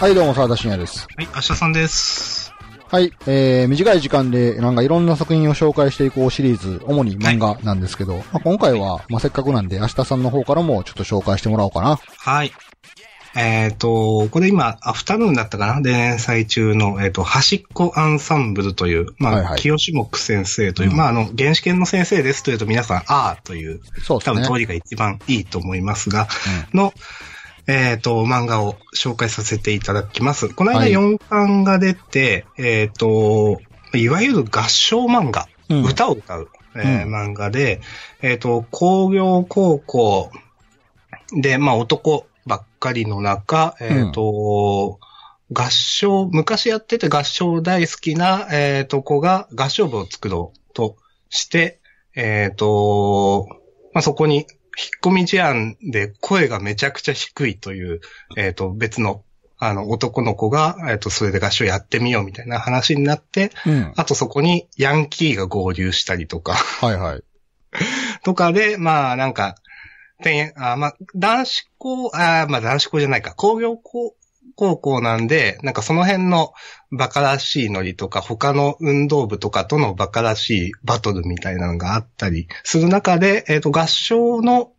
はい、どうも、沢田信也です。はい、明日さんです。はい、えー、短い時間で、なんかいろんな作品を紹介していこうシリーズ、主に漫画なんですけど、はい、まあ、今回は、まあ、せっかくなんで、明日さんの方からもちょっと紹介してもらおうかな。はい。えっ、ー、と、これ今、アフタヌーンだったかな連載中の、えっ、ー、と、端っこアンサンブルという、まあ、はいはい、清志木先生という、うん、まあ、あの、原始研の先生ですというと皆さん、ああという、そうですね。多分通りが一番いいと思いますが、うん、の、えっ、ー、と、漫画を紹介させていただきます。この間4巻が出て、はい、えっ、ー、と、いわゆる合唱漫画、うん、歌を歌う、えー、うん、漫画で、えっ、と、工業高校で、まあ男ばっかりの中、えっ、と、うん、合唱、昔やってて合唱大好きな、えっ、と、子が合唱部を作ろうとして、えっ、と、まあ、そこに引っ込み事案で声がめちゃくちゃ低いという、えっ、ー、と、別の、あの、男の子が、えっ、ー、と、それで合唱やってみようみたいな話になって、うん、あとそこにヤンキーが合流したりとか。はいはい。とかで、まあなんか、てんあまあ、男子校、あまあ男子校じゃないか、工業校、高校なんで、なんかその辺のバカらしいノリとか、他の運動部とかとのバカらしいバトルみたいなのがあったりする中で、えっ、ー、と、合唱の、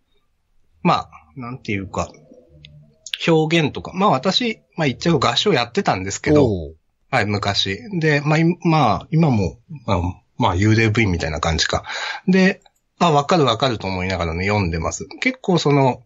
まあ、なんていうか、表現とか、まあ私、まあ一応合唱やってたんですけど、はい、昔。で、まあ、まあ、今も、まあ、まあ、UDV みたいな感じか。で、あ、わかるわかると思いながらね、読んでます。結構その、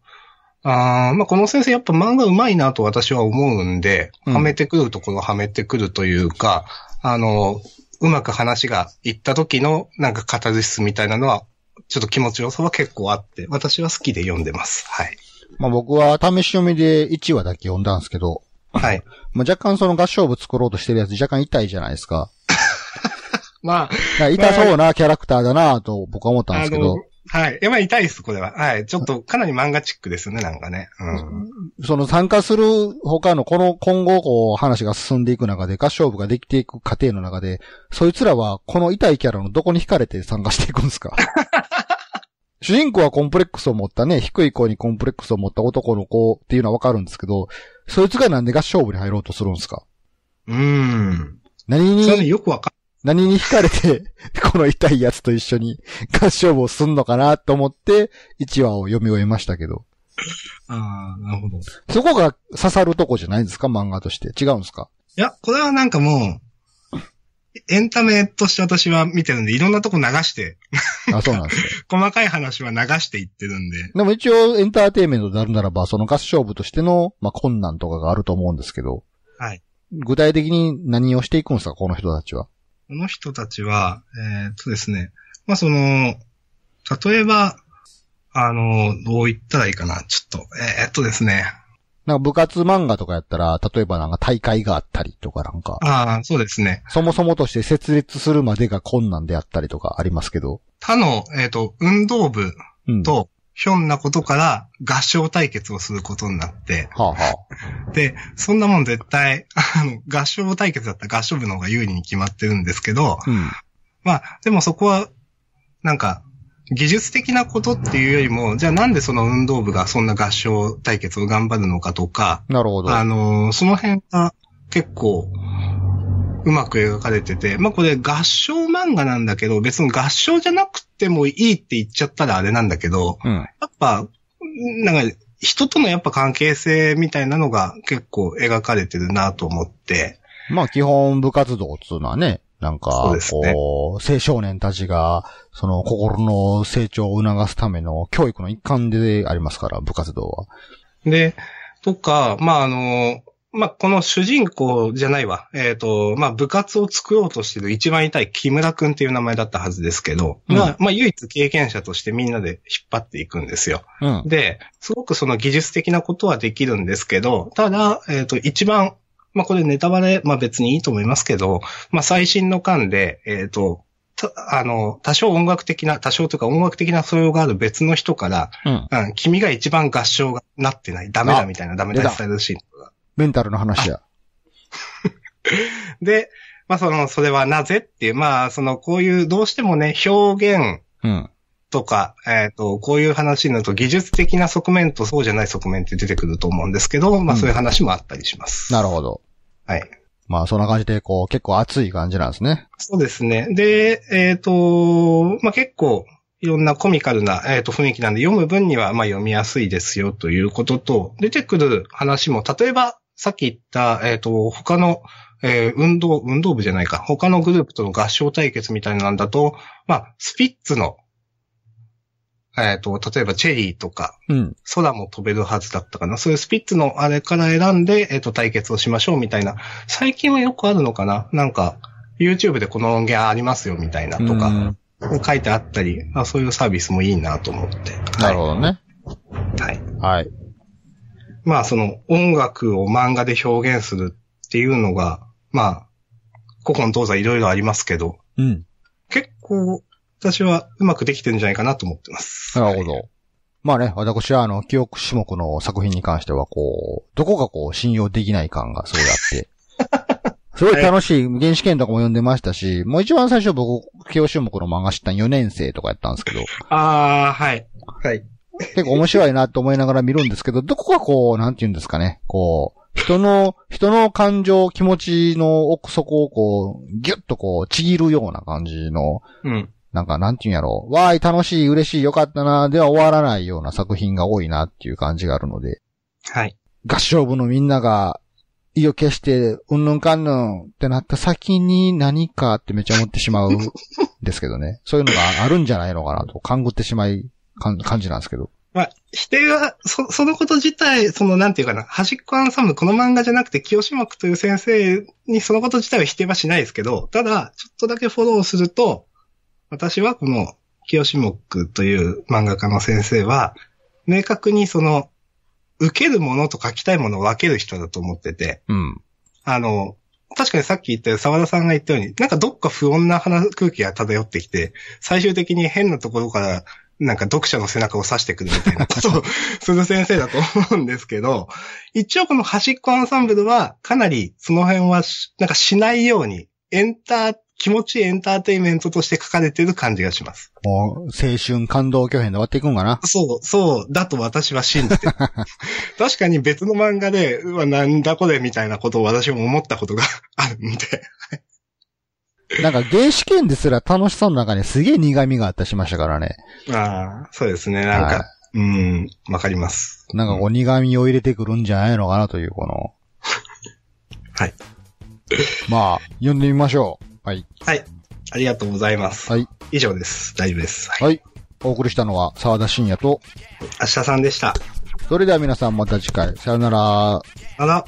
あまあ、この先生やっぱ漫画上手いなと私は思うんで、はめてくるところはめてくるというか、あの、うまく話がいった時のなんかカタルみたいなのは、ちょっと気持ちよさは結構あって、私は好きで読んでます。はい。まあ僕は試し読みで1話だけ読んだんですけど、はい。まあ若干その合唱部作ろうとしてるやつ若干痛いじゃないですか。まあ。痛そうなキャラクターだなと僕は思ったんですけど。はい。やまあ、痛いです、これは。はい。ちょっと、かなり漫画チックですね、なんかね。うん。その参加する他の、この今後、こう、話が進んでいく中で、合唱部ができていく過程の中で、そいつらは、この痛いキャラのどこに惹かれて参加していくんですか 主人公はコンプレックスを持ったね、低い子にコンプレックスを持った男の子っていうのはわかるんですけど、そいつがなんで合唱部に入ろうとするんですかうーん。何に。それよくわか何に惹かれて、この痛いやつと一緒に合唱部をすんのかなと思って、1話を読み終えましたけど。ああ、なるほど。そこが刺さるとこじゃないですか漫画として。違うんですかいや、これはなんかもう、エンタメとして私は見てるんで、いろんなとこ流して。あ、そうなんですか。細かい話は流していってるんで。でも一応エンターテイメントであるならば、その合唱部としての、まあ、困難とかがあると思うんですけど。はい。具体的に何をしていくんですかこの人たちは。この人たちは、えー、っとですね、まあその、例えば、あの、どう言ったらいいかな、ちょっと、えー、っとですね。なんか部活漫画とかやったら、例えばなんか大会があったりとかなんか。ああ、そうですね。そもそもとして設立するまでが困難であったりとかありますけど。他の、えー、っ、と、運動部と、ひょんなことから合唱対決をすることになって、はあはあ、で、そんなもん絶対、あの、合唱対決だったら合唱部の方が有利に決まってるんですけど、うん、まあ、でもそこは、なんか、技術的なことっていうよりも、じゃあなんでその運動部がそんな合唱対決を頑張るのかとか、なるほど。あの、その辺が結構、うまく描かれてて、まあこれ合唱漫画なんだけど、別に合唱じゃなくてもいいって言っちゃったらあれなんだけど、うん、やっぱ、なんか、人とのやっぱ関係性みたいなのが結構描かれてるなと思って。まあ基本部活動っていうのはね、なんか、こう、青少年たちが、その心の成長を促すための教育の一環でありますから、部活動は。で、とか、まああの、まあ、この主人公じゃないわ。えっ、ー、と、まあ、部活を作ろうとしてる一番痛い木村くんっていう名前だったはずですけど、うん、まあ、まあ、唯一経験者としてみんなで引っ張っていくんですよ。うん、で、すごくその技術的なことはできるんですけど、ただ、えっ、ー、と、一番、まあ、これネタバレ、まあ、別にいいと思いますけど、まあ、最新の間で、えっ、ー、と、あの、多少音楽的な、多少というか音楽的な素養がある別の人から、うん、うん、君が一番合唱がなってない、ダメだみたいなダメだタイルシーンかメンタルの話や。で、まあその、それはなぜっていう、まあその、こういうどうしてもね、表現とか、うん、えっ、ー、と、こういう話になると技術的な側面とそうじゃない側面って出てくると思うんですけど、まあそういう話もあったりします。うん、なるほど。はい。まあそんな感じで、こう、結構熱い感じなんですね。そうですね。で、えっ、ー、と、まあ結構、いろんなコミカルな、えー、と雰囲気なんで、読む分にはまあ読みやすいですよということと、出てくる話も、例えば、さっき言った、えっ、ー、と、他の、えー、運動、運動部じゃないか。他のグループとの合唱対決みたいなんだと、まあ、スピッツの、えっ、ー、と、例えばチェリーとか、うん、空も飛べるはずだったかな。そういうスピッツのあれから選んで、えっ、と、対決をしましょうみたいな。最近はよくあるのかななんか、YouTube でこの音源ありますよみたいなとか、書いてあったり、まあ、そういうサービスもいいなと思って。なるほどね。はい。はい。まあその音楽を漫画で表現するっていうのが、まあ、古今東西いろいろありますけど、うん。結構、私はうまくできてるんじゃないかなと思ってます。なるほど。まあね、私はあの、記憶種目の作品に関しては、こう、どこがこう、信用できない感がすごいあって。すごい楽しい、原始圏とかも読んでましたし、もう一番最初僕、記憶種目の漫画知った4年生とかやったんですけど。ああ、はい。はい。結構面白いなと思いながら見るんですけど、どこがこう、なんて言うんですかね、こう、人の、人の感情、気持ちの奥底をこう、ぎゅっとこう、ちぎるような感じの、うん。なんか、なんて言うんやろう。わーい、楽しい、嬉しい、よかったな、では終わらないような作品が多いなっていう感じがあるので。はい。合唱部のみんなが、意を決して、うんぬんかんぬんってなった先に何かってめっちゃ思ってしまうんですけどね。そういうのがあるんじゃないのかなと、勘ぐってしまい感じなんですけど。まあ、否定は、そ、そのこと自体、その、なんていうかな、端っこアンサムこの漫画じゃなくて、清島区という先生にそのこと自体は否定はしないですけど、ただ、ちょっとだけフォローすると、私はこの、清島区という漫画家の先生は、明確にその、受けるものと書きたいものを分ける人だと思ってて、うん。あの、確かにさっき言ったように、沢田さんが言ったように、なんかどっか不穏な空気が漂ってきて、最終的に変なところからなんか読者の背中を刺してくるみたいなことをする先生だと思うんですけど、一応この端っこアンサンブルはかなりその辺はなんかしないように、エンター、気持ちいいエンターテイメントとして書かれてる感じがします。もう、青春感動巨編で終わっていくんかなそう、そう、だと私は信じて 確かに別の漫画で、うわ、なんだこれみたいなことを私も思ったことがあるんで。なんか、芸試圏ですら楽しさの中にすげえ苦味があったしましたからね。ああ、そうですね、なんか。はい、うん、わかります。なんか、お苦味を入れてくるんじゃないのかなという、この。はい。まあ、読んでみましょう。はい。はい。ありがとうございます。はい。以上です。大丈夫です。はい、はい、お送りしたのは、沢田信也と、明日さんでした。それでは皆さんまた次回。さよなら。あら。